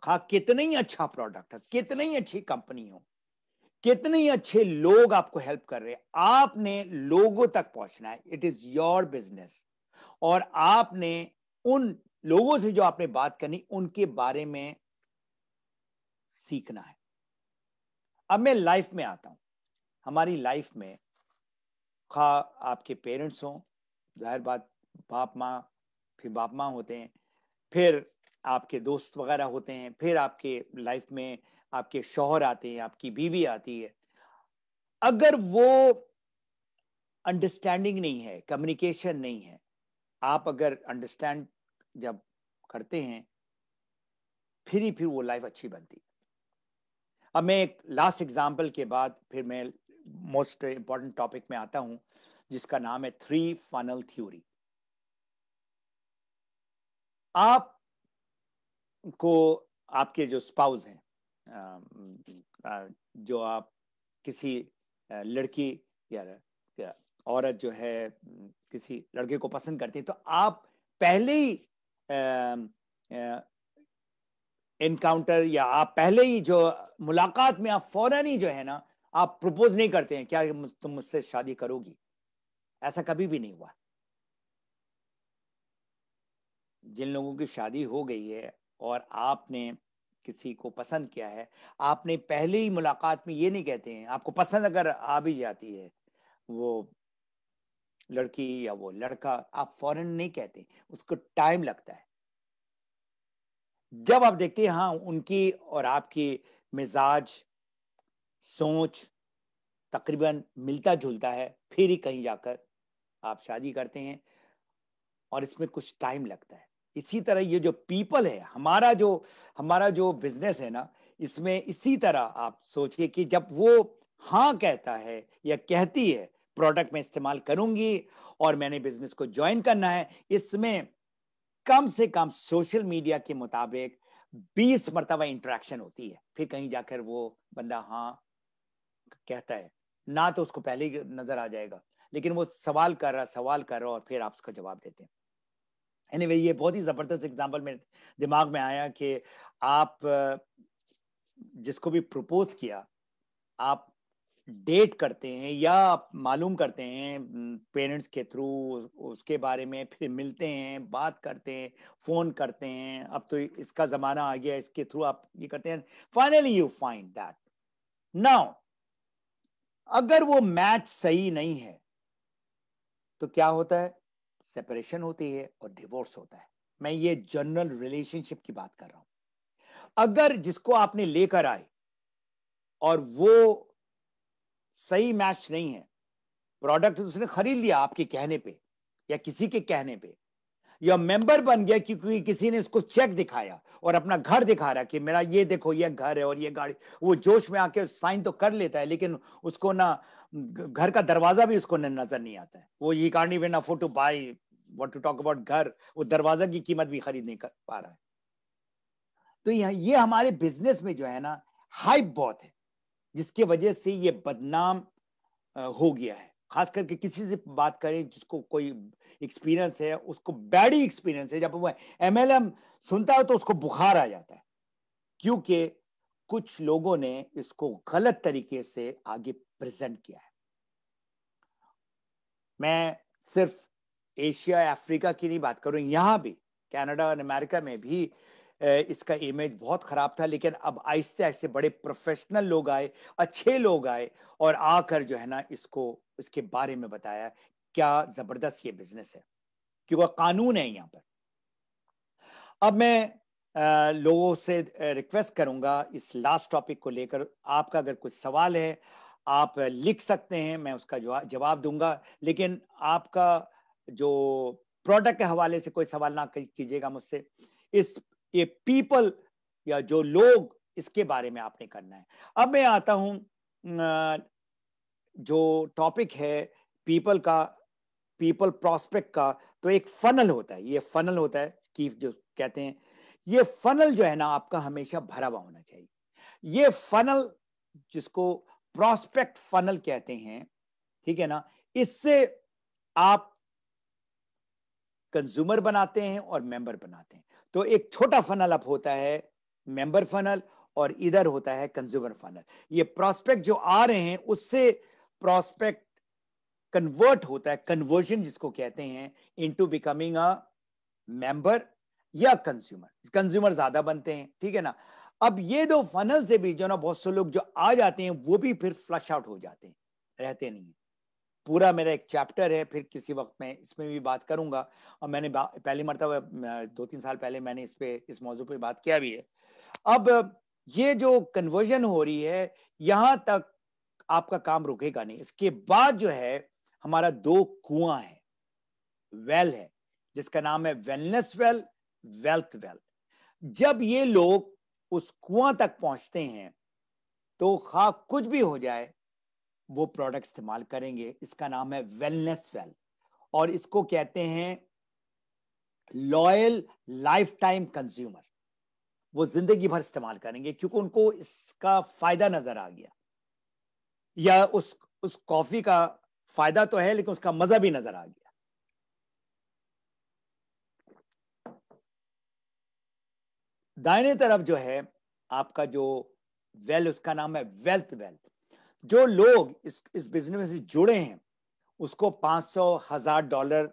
हाँ कितना ही अच्छा प्रोडक्ट है कितनी ही अच्छी कंपनी हो कितने अच्छे लोग आपको हेल्प कर रहे हैं आपने लोगों तक पहुंचना है इट इज योर बिजनेस और आपने उन लोगों से जो आपने बात करनी उनके बारे में सीखना है अब मैं लाइफ में आता हूं हमारी लाइफ में खा आपके पेरेंट्स हों जाहिर बात बाप माँ फिर बाप माँ होते हैं फिर आपके दोस्त वगैरह होते हैं फिर आपके लाइफ में आपके शोहर आते हैं आपकी बीवी आती है अगर वो अंडरस्टैंडिंग नहीं है कम्युनिकेशन नहीं है आप अगर अंडरस्टैंड जब करते हैं फिर ही फिर वो लाइफ अच्छी बनती अब मैं एक लास्ट एग्जाम्पल के बाद फिर मैं मोस्ट इंपॉर्टेंट टॉपिक में आता हूं जिसका नाम है थ्री फनल थ्योरी आप को आपके जो स्पाउस हैं जो आप किसी लड़की या, औरत जो है किसी लड़के को पसंद करती है तो आप पहले ही इनकाउंटर या आप पहले ही जो मुलाकात में आप फौरन ही जो है ना आप प्रपोज नहीं करते हैं क्या तुम मुझसे शादी करोगी ऐसा कभी भी नहीं हुआ जिन लोगों की शादी हो गई है और आपने किसी को पसंद किया है आपने पहले ही मुलाकात में ये नहीं कहते हैं आपको पसंद अगर आ भी जाती है वो लड़की या वो लड़का आप फॉरन नहीं कहते उसको टाइम लगता है जब आप देखते हैं हाँ उनकी और आपकी मिजाज सोच तकरीबन मिलता जुलता है फिर ही कहीं जाकर आप शादी करते हैं और इसमें कुछ टाइम लगता है इसी तरह ये जो पीपल है हमारा जो हमारा जो बिजनेस है ना इसमें इसी तरह आप सोचिए कि जब वो हाँ कहता है या कहती है प्रोडक्ट में इस्तेमाल करूंगी और मैंने बिजनेस को ज्वाइन करना है इसमें कम से कम सोशल मीडिया के मुताबिक 20 मरतबा इंटरेक्शन होती है फिर कहीं जाकर वो बंदा हाँ कहता है ना तो उसको पहले नजर आ जाएगा लेकिन वो सवाल कर रहा सवाल कर रहा और फिर आप उसका जवाब देते हैं एनीवे anyway, ये बहुत ही ज़बरदस्त एग्जाम्पल मेरे दिमाग में आया कि आप जिसको भी प्रपोज किया आप डेट करते हैं या आप मालूम करते हैं पेरेंट्स के थ्रू उसके बारे में फिर मिलते हैं बात करते हैं फ़ोन करते हैं अब तो इसका ज़माना आ गया इसके थ्रू आप ये करते हैं finally you find that now अगर वो मैच सही नहीं है तो क्या होता है सेपरेशन होती है और डिवोर्स होता है मैं ये जनरल रिलेशनशिप की बात कर रहा हूं अगर जिसको आपने लेकर आए और वो सही मैच नहीं है प्रोडक्ट उसने खरीद लिया आपके कहने पे या किसी के कहने पे या मेंबर बन गया क्योंकि किसी ने उसको चेक दिखाया और अपना घर दिखा रहा कि मेरा ये देखो ये घर है और ये गाड़ी वो जोश में आके साइन तो कर लेता है लेकिन उसको ना घर का दरवाजा भी उसको नजर नहीं आता है वो ये गाड़ी वे ना photo by what to talk about घर वो दरवाजा की कीमत भी खरीद नहीं कर पा रहा है तो यहाँ ये हमारे बिजनेस में जो है ना हाइप बहुत है जिसके वजह से ये बदनाम हो गया है खास करके किसी से बात करें जिसको कोई एक्सपीरियंस है उसको बैड ही एक्सपीरियंस है जब वो एमएलएम सुनता है तो उसको बुखार आ जाता है क्योंकि कुछ लोगों ने इसको गलत तरीके से आगे प्रेजेंट किया है मैं सिर्फ एशिया अफ्रीका की नहीं बात करूँ यहाँ भी कनाडा और अमेरिका में भी इसका इमेज बहुत खराब था लेकिन अब ऐसे ऐसे बड़े प्रोफेशनल लोग आए अच्छे लोग आए और आकर जो है ना इसको इसके बारे में बताया क्या जबरदस्त ये बिजनेस है क्योंकि कानून है यहाँ पर अब मैं लोगों से रिक्वेस्ट करूंगा इस लास्ट टॉपिक को लेकर आपका अगर कुछ सवाल है आप लिख सकते हैं मैं उसका जवाब जवाब दूंगा लेकिन आपका जो प्रोडक्ट के हवाले से कोई सवाल ना कीजिएगा मुझसे इस ये पीपल या जो लोग इसके बारे में आपने करना है अब मैं आता हूं जो टॉपिक है पीपल का पीपल प्रोस्पेक्ट का तो एक फनल होता है ये फनल होता है की जो कहते हैं ये फनल जो है ना आपका हमेशा भरा हुआ होना चाहिए ये फनल जिसको प्रोस्पेक्ट फनल कहते हैं ठीक है ना इससे आप कंज्यूमर बनाते हैं और मेंबर बनाते हैं तो एक छोटा फनल अप होता है मेंबर फनल और इधर होता है कंज्यूमर फनल ये प्रोस्पेक्ट जो आ रहे हैं उससे प्रोस्पेक्ट कन्वर्ट होता है कन्वर्जन जिसको कहते हैं इनटू बिकमिंग अ मेंबर या कंज्यूमर कंज्यूमर ज्यादा बनते हैं ठीक है ना अब ये दो फनल से भी जो ना बहुत से लोग जो आ जाते हैं वो भी फिर फ्लश आउट हो जाते हैं रहते नहीं पूरा मेरा एक चैप्टर है फिर किसी वक्त मैं इसमें भी बात करूंगा और मैंने पहली मरतबा दो तीन साल पहले मैंने इस पे इस मौजू पे बात किया भी है अब ये जो कन्वर्जन हो रही है यहां तक आपका काम रुकेगा नहीं इसके बाद जो है हमारा दो कुआं है वेल है जिसका नाम है वेलनेस वेल वेल्थ वेल जब ये लोग उस कुआं तक पहुंचते हैं तो खा कुछ भी हो जाए वो प्रोडक्ट इस्तेमाल करेंगे इसका नाम है वेलनेस वेल और इसको कहते हैं लॉयल लाइफ टाइम कंज्यूमर वो जिंदगी भर इस्तेमाल करेंगे क्योंकि उनको इसका फायदा नजर आ गया या उस उस कॉफी का फायदा तो है लेकिन उसका मजा भी नजर आ गया दाहिने तरफ जो है आपका जो वेल उसका नाम है वेल्थ वेल्थ जो लोग इस इस बिजनेस में से जुड़े हैं उसको पांच सौ हजार डॉलर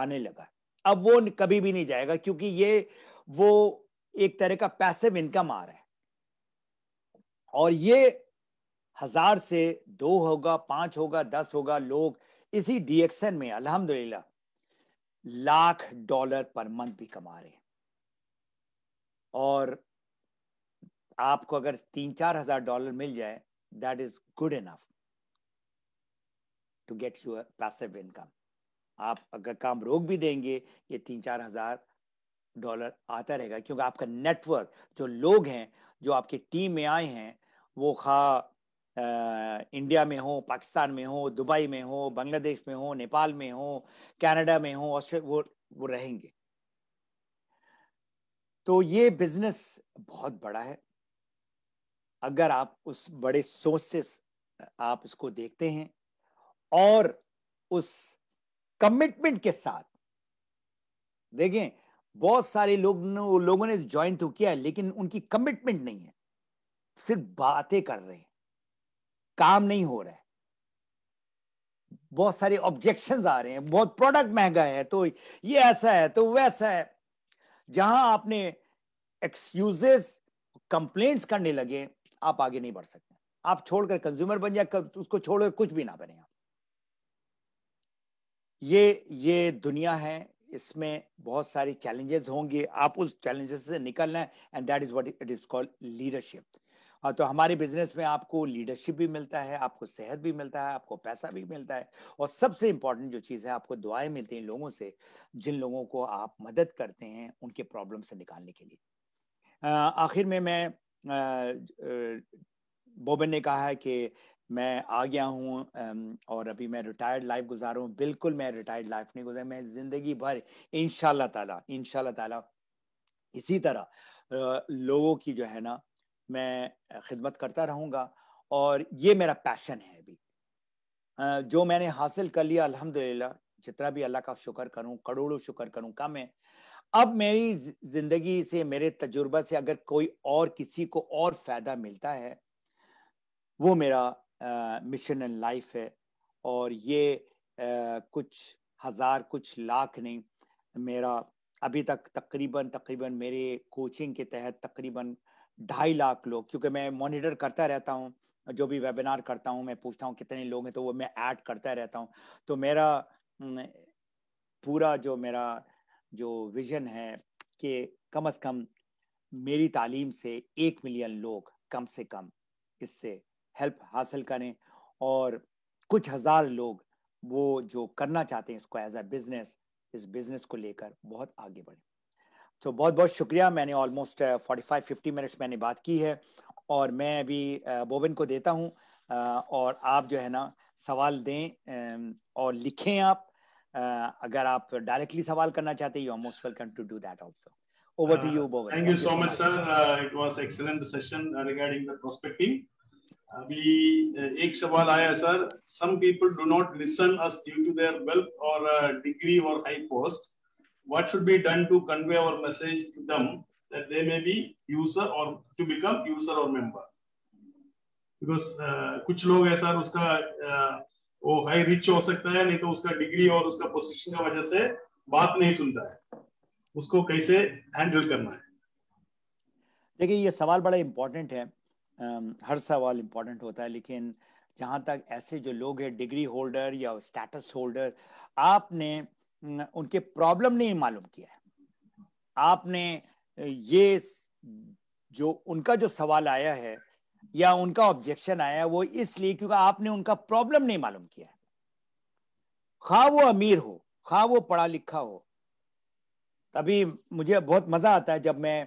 आने लगा अब वो कभी भी नहीं जाएगा क्योंकि ये वो एक तरह का पैसिव इनकम आ रहा है और ये हजार से दो होगा पांच होगा दस होगा लोग इसी डीएक्सएन में अल्हम्दुलिल्लाह लाख डॉलर पर मंथ भी कमा रहे हैं और आपको अगर तीन चार हजार डॉलर मिल जाए that is good enough to get your passive income. आप अगर काम रोक भी देंगे ये तीन चार हजार डॉलर आता रहेगा क्योंकि आपका नेटवर्क जो लोग हैं जो आपकी टीम में आए हैं वो खा आ, इंडिया में हो पाकिस्तान में हो दुबई में हो बांग्लादेश में हो नेपाल में हो कनाडा में हो ऑस्ट्रेलिया वो वो रहेंगे तो ये बिजनेस बहुत बड़ा है अगर आप उस बड़े सोच से आप उसको देखते हैं और उस कमिटमेंट के साथ देखें बहुत सारे लोग लोगों ने ज्वाइन तो किया है लेकिन उनकी कमिटमेंट नहीं है सिर्फ बातें कर रहे हैं काम नहीं हो रहा है बहुत सारे ऑब्जेक्शन आ रहे हैं बहुत प्रोडक्ट महंगा है तो ये ऐसा है तो वैसा है जहां आपने एक्सक्यूजेस कंप्लेंट्स करने लगे आप आगे नहीं बढ़ सकते आप छोड़कर कंज्यूमर बन जाए उसको छोड़कर कुछ भी ना बने आप ये ये दुनिया है इसमें बहुत सारी चैलेंजेस होंगे आप उस चैलेंजेस से निकलना है and that is what it is called leadership तो हमारे बिजनेस में आपको लीडरशिप भी मिलता है आपको सेहत भी मिलता है आपको पैसा भी मिलता है और सबसे इंपॉर्टेंट जो चीज़ है आपको दुआएं मिलती हैं लोगों से जिन लोगों को आप मदद करते हैं उनके प्रॉब्लम से निकालने के लिए आखिर में मैं बोबन ने कहा है कि मैं आ गया हूँ और अभी मैं रिटायर्ड लाइफ गुजार हूँ बिल्कुल मैं रिटायर्ड लाइफ नहीं गुजार मैं जिंदगी भर इन ताला इन ताला इसी तरह लोगों की जो है ना मैं खिदमत करता रहूँगा और ये मेरा पैशन है अभी जो मैंने हासिल कर लिया अलहमदिल्ला जितना भी अल्लाह का शुक्र करूँ करोड़ों शुक्र करूँ कम है अब मेरी जिंदगी से मेरे तजुर्बा से अगर कोई और किसी को और फायदा मिलता है वो मेरा मिशन इन लाइफ है और ये आ, कुछ हजार कुछ लाख नहीं मेरा अभी तक तकरीबन तकरीबन मेरे कोचिंग के तहत तकरीबन ढाई लाख लोग क्योंकि मैं मॉनिटर करता रहता हूँ जो भी वेबिनार करता हूँ मैं पूछता हूँ कितने लोग हैं तो वो मैं ऐड करता रहता हूँ तो मेरा पूरा जो मेरा जो विजन है कि कम अज कम मेरी तालीम से एक मिलियन लोग कम से कम इससे हेल्प हासिल करें और कुछ हज़ार लोग वो जो करना चाहते हैं इसको एज अ बिजनेस इस बिजनेस को लेकर बहुत आगे बढ़े तो बहुत बहुत शुक्रिया मैंने almost forty five fifty minutes मैंने बात की है और मैं अभी uh, बोबिन को देता हूँ uh, और आप जो है ना सवाल दें um, और लिखें आप अगर आप डायरेक्टली सवाल करना चाहते you are most welcome to do that also over to you Bowen. thank you so much sir it was excellent session regarding the prospecting अभी एक सवाल आया sir some people do not listen us due to their wealth और degree और high post what should be done to convey our message to them that they may be user or to become user or member because uh, कुछ लोग है sir उसका uh, वो high rich हो सकता है नहीं तो उसका डिग्री और उसका पोजीशन की वजह से बात नहीं सुनता है उसको कैसे हैंडल करना है देखिए ये सवाल बड़ा इम्पोर्टेंट है uh, हर सवाल इम्पोर्टेंट होता है लेकिन जहाँ तक ऐसे जो लोग हैं डिग्री होल्डर या स्टेटस होल्डर आपने उनके प्रॉब्लम नहीं मालूम किया है आपने ये जो उनका जो सवाल आया है या उनका ऑब्जेक्शन आया वो इसलिए क्योंकि आपने उनका प्रॉब्लम नहीं मालूम किया खा हाँ वो अमीर हो खा हाँ वो पढ़ा लिखा हो तभी मुझे बहुत मजा आता है जब मैं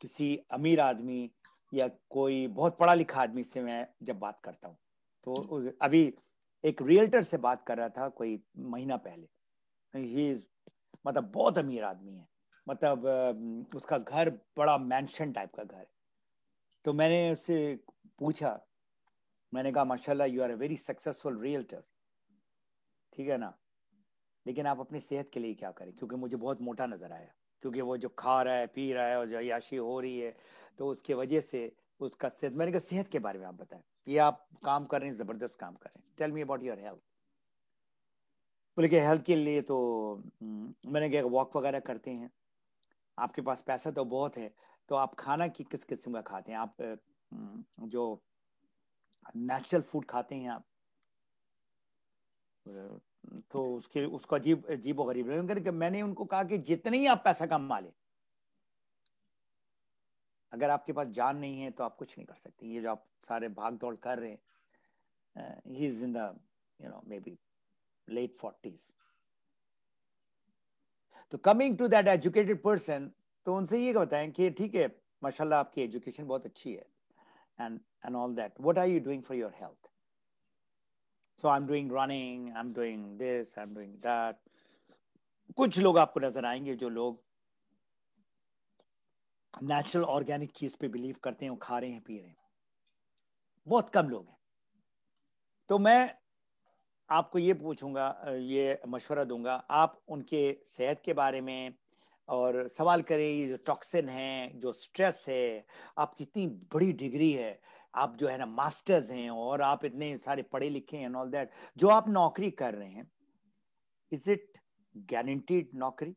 किसी अमीर आदमी या कोई बहुत पढ़ा लिखा आदमी से मैं जब बात करता हूँ तो अभी एक रियल्टर से बात कर रहा था कोई महीना पहले ही मतलब बहुत अमीर आदमी है मतलब उसका घर बड़ा मैंशन टाइप का घर है तो मैंने उससे पूछा मैंने कहा माशाल्लाह you are a very successful realtor ठीक है ना लेकिन आप अपनी सेहत के लिए क्या करें क्योंकि मुझे बहुत मोटा नज़र आया क्योंकि वो जो खा रहा है पी रहा है और जो याशी हो रही है तो उसके वजह से उसका सेहत मैंने कहा सेहत के बारे में आप बताएं ये आप काम कर रहे हैं ज़बरदस्त काम कर रहे हैं tell me about your health बोले कि हेल्थ के लिए तो हम्म, मैंने कहा वॉक वगैरह करते हैं आपके पास पैसा तो बहुत है तो आप खाना की किस किस्म का खाते हैं आप जो नेचुरल फूड खाते हैं आप तो उसके उसको अजीब अजीब और गरीब मैंने उनको कहा कि जितने ही आप पैसा कमा लें अगर आपके पास जान नहीं है तो आप कुछ नहीं कर सकते ये जो आप सारे भाग दौड़ कर रहे हैं he is in the you know maybe late forties तो coming to that educated person तो उनसे ये बताएं कि ठीक है माशाल्लाह आपकी एजुकेशन बहुत अच्छी है and and all that what are you doing for your health so I am doing running I am doing this I am doing that कुछ लोग आपको नजर आएंगे जो लोग नेचुरल ऑर्गेनिक चीज पे बिलीव करते हैं खा रहे हैं पी रहे हैं बहुत कम लोग हैं तो मैं आपको ये पूछूंगा ये मशवरा दूंगा आप उनके सेहत के बारे में और सवाल करें ये जो टॉक्सिन है जो स्ट्रेस है आप कितनी बड़ी डिग्री है आप जो है ना मास्टर्स हैं और आप इतने सारे पढ़े लिखे हैं ऑल दैट जो आप नौकरी कर रहे हैं इज इट गारंटीड नौकरी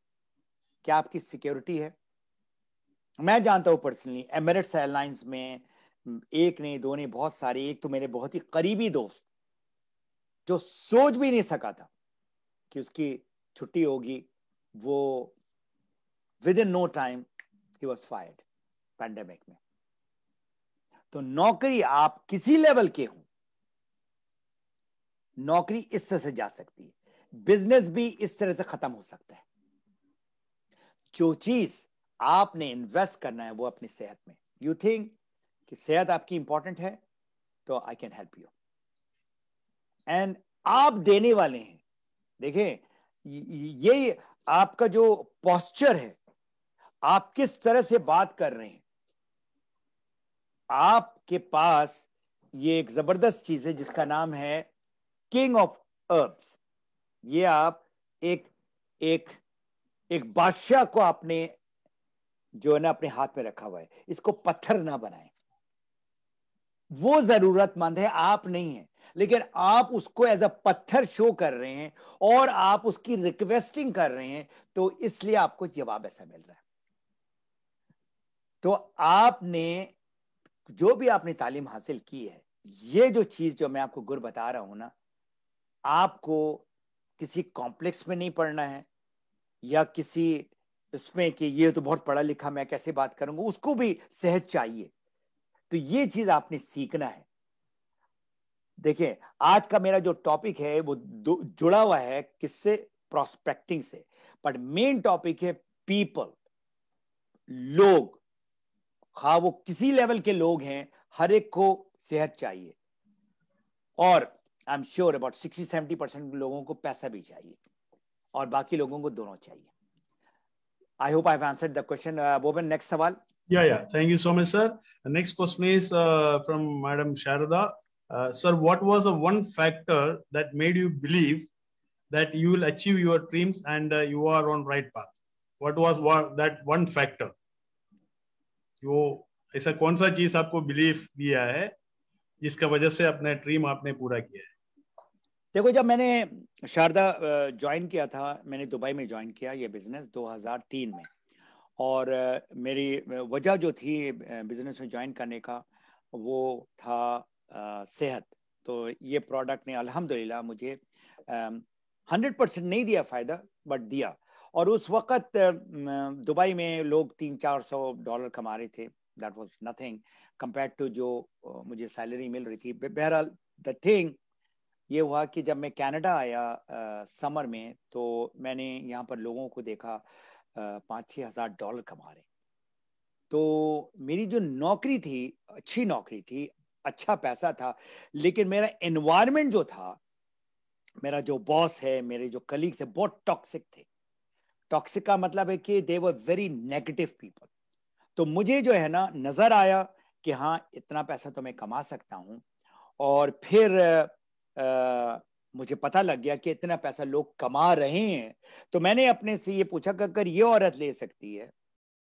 क्या आपकी सिक्योरिटी है मैं जानता हूं पर्सनली एमरेट्स एयरलाइंस में हम्म, एक ने दो ने बहुत सारे एक तो मेरे बहुत ही करीबी दोस्त जो सोच भी नहीं सका था कि उसकी छुट्टी होगी वो within no time he was fired pandemic में तो नौकरी आप किसी लेवल के हो नौकरी इस तरह से जा सकती है बिजनेस भी इस तरह से खत्म हो सकता है जो चीज आपने इन्वेस्ट करना है वो अपनी सेहत में यू थिंक कि सेहत आपकी इंपॉर्टेंट है तो I can help you and आप देने वाले हैं देखें ये आपका जो पॉस्चर है आप किस तरह से बात कर रहे हैं आपके पास ये एक जबरदस्त चीज है जिसका नाम है किंग ऑफ अर्ब्स ये आप एक एक एक बादशाह को आपने जो है ना अपने हाथ में रखा हुआ है इसको पत्थर ना बनाए वो जरूरतमंद है आप नहीं है लेकिन आप उसको एज अ पत्थर शो कर रहे हैं और आप उसकी रिक्वेस्टिंग कर रहे हैं तो इसलिए आपको जवाब ऐसा मिल रहा है तो आपने जो भी आपने तालीम हासिल की है ये जो चीज जो मैं आपको गुर बता रहा हूं ना आपको किसी कॉम्प्लेक्स में नहीं पढ़ना है या किसी उसमें कि ये तो बहुत पढ़ा लिखा मैं कैसे बात करूंगा उसको भी सहज चाहिए तो ये चीज आपने सीखना है देखिए आज का मेरा जो टॉपिक है वो जुड़ा हुआ है किससे प्रोस्पेक्टिंग से बट मेन टॉपिक है पीपल लोग खा वो किसी लेवल के लोग हैं हर एक को सेहत चाहिए और I am sure about sixty seventy percent लोगों को पैसा भी चाहिए और बाकी लोगों को दोनों चाहिए I hope I answer the question बोबन नेक्स्ट सवाल Yeah, yeah. Thank you so much, sir. The next question is uh, from Madam Sharada. Uh, sir, what was the one factor that made you believe that you will achieve your dreams and uh, you are on right path? What was one, that one factor? कि वो ऐसा कौन सा चीज आपको belief दिया है जिसका वजह से अपना ड्रीम आपने पूरा किया है देखो जब मैंने शारदा ज्वाइन किया था मैंने दुबई में ज्वाइन किया ये बिजनेस 2003 में और मेरी वजह जो थी बिजनेस में ज्वाइन करने का वो था आ, सेहत तो ये प्रोडक्ट ने अल्हम्दुलिल्लाह मुझे हंड्रेड परसेंट नहीं दिया फ़ायदा बट दिया और उस वक्त दुबई में लोग तीन चार सौ डॉलर कमा रहे थे that was nothing compare to जो मुझे सैलरी मिल रही थी बहरहाल द थिंग ये हुआ कि जब मैं कनाडा आया समर में तो मैंने यहाँ पर लोगों को देखा पाँच छः हज़ार डॉलर कमा रहे तो मेरी जो नौकरी थी अच्छी नौकरी थी अच्छा पैसा था लेकिन मेरा एनवायरनमेंट जो था मेरा जो बॉस है मेरे जो कलीग्स है बहुत टॉक्सिक थे टॉक्सिक का मतलब है कि they were very negative people तो मुझे जो है ना नज़र आया कि हाँ इतना पैसा तो मैं कमा सकता हूँ और फिर आ, मुझे पता लग गया कि इतना पैसा लोग कमा रहे हैं तो मैंने अपने से ये पूछा कि अगर ये औरत ले सकती है